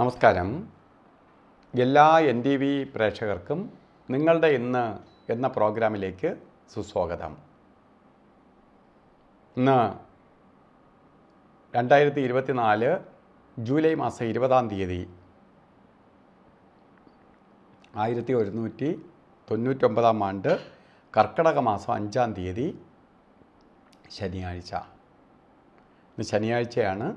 നമസ്കാരം എല്ലാ N T V പ്രേക്ഷകർക്കും നിങ്ങളുടെ ഇന്ന് എന്ന പ്രോഗ്രാമിലേക്ക് സുസ്വാഗതം ഇന്ന് രണ്ടായിരത്തി ഇരുപത്തിനാല് ജൂലൈ മാസം ഇരുപതാം തീയതി ആയിരത്തി ഒരുന്നൂറ്റി തൊണ്ണൂറ്റൊമ്പതാം ആണ്ട് കർക്കിടക മാസം അഞ്ചാം തീയതി ശനിയാഴ്ച ഇന്ന് ശനിയാഴ്ചയാണ്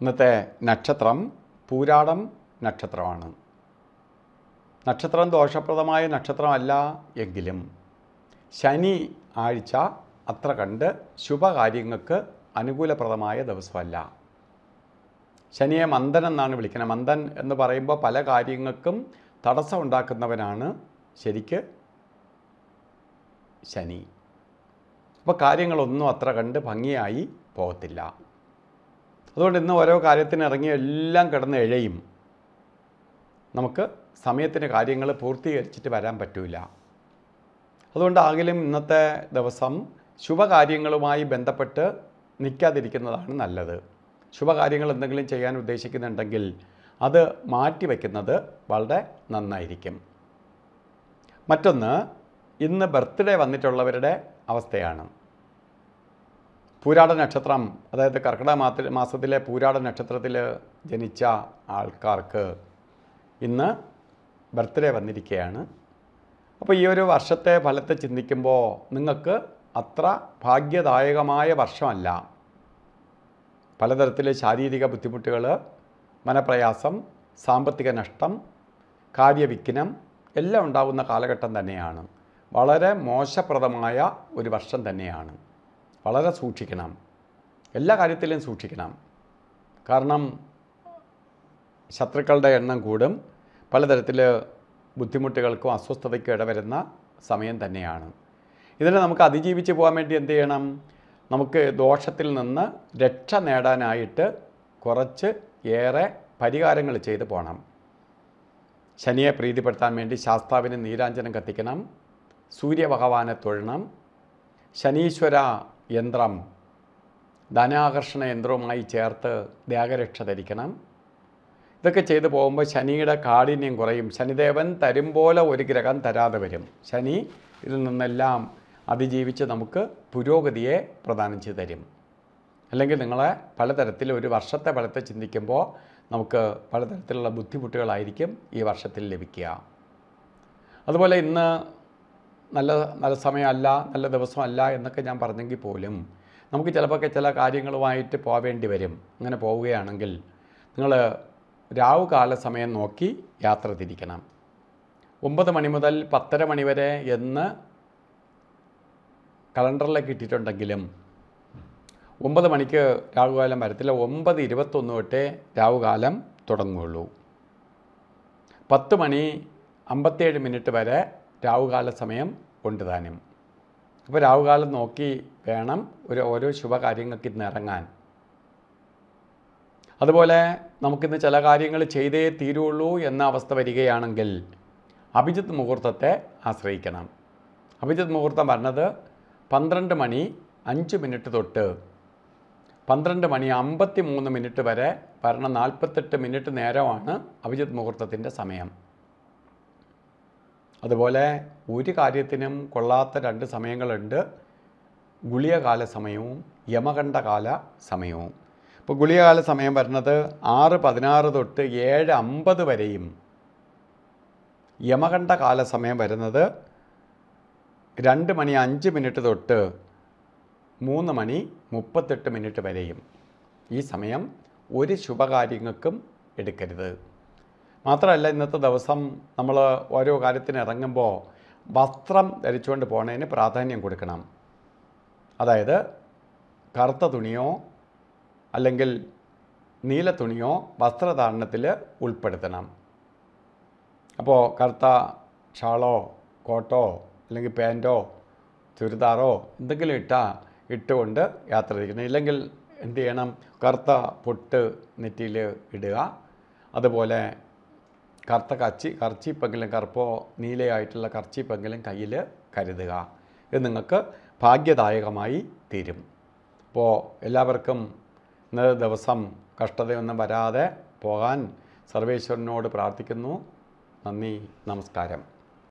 ഇന്നത്തെ നക്ഷത്രം പൂരാടം നക്ഷത്രമാണ് നക്ഷത്രം ദോഷപ്രദമായ നക്ഷത്രമല്ല എങ്കിലും ശനി ആഴ്ച അത്ര കണ്ട് ശുഭകാര്യങ്ങൾക്ക് അനുകൂലപ്രദമായ ദിവസമല്ല ശനിയെ മന്ദൻ എന്നാണ് വിളിക്കുന്നത് മന്ദൻ എന്ന് പറയുമ്പോൾ പല കാര്യങ്ങൾക്കും തടസ്സം ഉണ്ടാക്കുന്നവനാണ് ശരിക്ക് ശനി അപ്പോൾ കാര്യങ്ങളൊന്നും അത്ര കണ്ട് ഭംഗിയായി പോകത്തില്ല അതുകൊണ്ട് ഇന്ന് ഓരോ കാര്യത്തിന് ഇറങ്ങി എല്ലാം കിടന്ന് എഴയും നമുക്ക് സമയത്തിന് കാര്യങ്ങൾ പൂർത്തീകരിച്ചിട്ട് വരാൻ പറ്റില്ല ആകിലും ഇന്നത്തെ ദിവസം ശുഭകാര്യങ്ങളുമായി ബന്ധപ്പെട്ട് നിൽക്കാതിരിക്കുന്നതാണ് നല്ലത് ശുഭകാര്യങ്ങൾ എന്തെങ്കിലും ചെയ്യാൻ ഉദ്ദേശിക്കുന്നുണ്ടെങ്കിൽ അത് മാറ്റി വളരെ നന്നായിരിക്കും മറ്റൊന്ന് ഇന്ന് ബർത്ത്ഡേ വന്നിട്ടുള്ളവരുടെ അവസ്ഥയാണ് പൂരാട നക്ഷത്രം അതായത് കർക്കിടക മാത്ര മാസത്തിലെ പൂരാട നക്ഷത്രത്തിൽ ജനിച്ച ആൾക്കാർക്ക് ഇന്ന് ബർത്ത്ഡേ വന്നിരിക്കുകയാണ് അപ്പോൾ ഈ ഒരു വർഷത്തെ ഫലത്തെ ചിന്തിക്കുമ്പോൾ നിങ്ങൾക്ക് അത്ര ഭാഗ്യദായകമായ വർഷമല്ല പലതരത്തിലെ ശാരീരിക ബുദ്ധിമുട്ടുകൾ മനപ്രയാസം സാമ്പത്തിക നഷ്ടം കാര്യവിഘ്നം എല്ലാം ഉണ്ടാകുന്ന കാലഘട്ടം തന്നെയാണ് വളരെ മോശപ്രദമായ ഒരു വർഷം തന്നെയാണ് വളരെ സൂക്ഷിക്കണം എല്ലാ കാര്യത്തിലും സൂക്ഷിക്കണം കാരണം ശത്രുക്കളുടെ എണ്ണം കൂടും പലതരത്തിൽ ബുദ്ധിമുട്ടുകൾക്കും അസ്വസ്ഥതയ്ക്കും ഇടവരുന്ന സമയം തന്നെയാണ് ഇതിനെ നമുക്ക് അതിജീവിച്ച് പോകാൻ വേണ്ടി എന്ത് ചെയ്യണം നമുക്ക് ദോഷത്തിൽ നിന്ന് രക്ഷ നേടാനായിട്ട് കുറച്ച് ഏറെ പരിഹാരങ്ങൾ ചെയ്തു പോകണം ശനിയെ പ്രീതിപ്പെടുത്താൻ വേണ്ടി ശാസ്താവിന് നീരാഞ്ജനം കത്തിക്കണം സൂര്യഭഗവാനെ തൊഴണം ശനീശ്വര യന്ത്രം ധനാകർഷണ യന്ത്രവുമായി ചേർത്ത് ത്യാഗരക്ഷ ധരിക്കണം ഇതൊക്കെ ചെയ്തു പോകുമ്പോൾ ശനിയുടെ കാഠിന്യം കുറയും ശനിദേവൻ തരും പോലെ ഒരു ഗ്രഹം തരാതെ വരും ശനി ഇതിൽ നിന്നെല്ലാം അതിജീവിച്ച് നമുക്ക് പുരോഗതിയെ പ്രദാനം ചെയ്തു തരും അല്ലെങ്കിൽ നിങ്ങളെ പലതരത്തിൽ ഒരു വർഷത്തെ ഫലത്തെ ചിന്തിക്കുമ്പോൾ നമുക്ക് പലതരത്തിലുള്ള ബുദ്ധിമുട്ടുകളായിരിക്കും ഈ വർഷത്തിൽ ലഭിക്കുക അതുപോലെ ഇന്ന് നല്ല നല്ല സമയമല്ല നല്ല ദിവസമല്ല എന്നൊക്കെ ഞാൻ പറഞ്ഞെങ്കിൽ പോലും നമുക്ക് ചിലപ്പോൾ ചില കാര്യങ്ങളുമായിട്ട് പോവേണ്ടി വരും അങ്ങനെ പോവുകയാണെങ്കിൽ നിങ്ങൾ രാവുകാല സമയം നോക്കി യാത്ര തിരിക്കണം ഒമ്പത് മണി മുതൽ പത്തര മണി വരെ എന്ന് കലണ്ടറിലേക്ക് ഇട്ടിട്ടുണ്ടെങ്കിലും ഒമ്പത് മണിക്ക് രാവുകാലം വരത്തില്ല ഒമ്പത് ഇരുപത്തൊന്ന് തൊട്ടേ രാവുകാലം തുടങ്ങുകയുള്ളൂ പത്ത് മണി അമ്പത്തേഴ് മിനിറ്റ് വരെ രാഹുകാല സമയം ഉണ്ട് അപ്പോൾ രാഹുകാലം നോക്കി വേണം ഒരു ഓരോ ശുഭകാര്യങ്ങൾക്ക് ഇന്ന് ഇറങ്ങാൻ അതുപോലെ നമുക്കിന്ന് ചില കാര്യങ്ങൾ ചെയ്തേ തീരുള്ളൂ എന്ന അവസ്ഥ വരികയാണെങ്കിൽ അഭിജിത്ത് മുഹൂർത്തത്തെ ആശ്രയിക്കണം അഭിജിത്ത് മുഹൂർത്തം പറഞ്ഞത് പന്ത്രണ്ട് മണി അഞ്ച് മിനിറ്റ് തൊട്ട് പന്ത്രണ്ട് മണി അമ്പത്തി മൂന്ന് മിനിറ്റ് വരെ വരണ നാൽപ്പത്തെട്ട് മിനിറ്റ് നേരമാണ് അഭിജിത്ത് മുഹൂർത്തത്തിൻ്റെ സമയം അതുപോലെ ഒരു കാര്യത്തിനും കൊള്ളാത്ത രണ്ട് സമയങ്ങളുണ്ട് ഗുളിയകാല സമയവും യമകണ്ഠകാല സമയവും ഇപ്പോൾ ഗുളികകാല സമയം വരുന്നത് ആറ് പതിനാറ് തൊട്ട് ഏഴ് അമ്പത് വരെയും യമകണ്ഠകാല സമയം വരുന്നത് രണ്ട് മണി അഞ്ച് മിനിറ്റ് തൊട്ട് മൂന്ന് മണി മുപ്പത്തെട്ട് മിനിറ്റ് വരെയും ഈ സമയം ഒരു ശുഭകാര്യങ്ങൾക്കും എടുക്കരുത് മാത്രമല്ല ഇന്നത്തെ ദിവസം നമ്മൾ ഓരോ കാര്യത്തിന് ഇറങ്ങുമ്പോൾ വസ്ത്രം ധരിച്ചുകൊണ്ട് പോണതിന് പ്രാധാന്യം കൊടുക്കണം അതായത് കറുത്ത തുണിയോ അല്ലെങ്കിൽ നീല തുണിയോ വസ്ത്രധാരണത്തിൽ ഉൾപ്പെടുത്തണം അപ്പോൾ കറുത്ത ഷാളോ കോട്ടോ അല്ലെങ്കിൽ പാൻറ്റോ ചുരിദാറോ എന്തെങ്കിലും ഇട്ട ഇട്ടുകൊണ്ട് യാത്ര ചെയ്യണം ഇല്ലെങ്കിൽ എന്ത് ചെയ്യണം കറുത്ത പൊട്ട് നെറ്റിയിൽ ഇടുക അതുപോലെ കറുത്ത കച്ചി കർച്ചീപ്പെങ്കിലും കറുപ്പോ നീലയായിട്ടുള്ള കർച്ചീപ്പെങ്കിലും കയ്യിൽ കരുതുക ഇത് നിങ്ങൾക്ക് ഭാഗ്യദായകമായി തീരും അപ്പോൾ എല്ലാവർക്കും ഇന്നത്തെ ദിവസം കഷ്ടതയൊന്നും വരാതെ പോകാൻ സർവേശ്വരനോട് പ്രാർത്ഥിക്കുന്നു നന്ദി നമസ്കാരം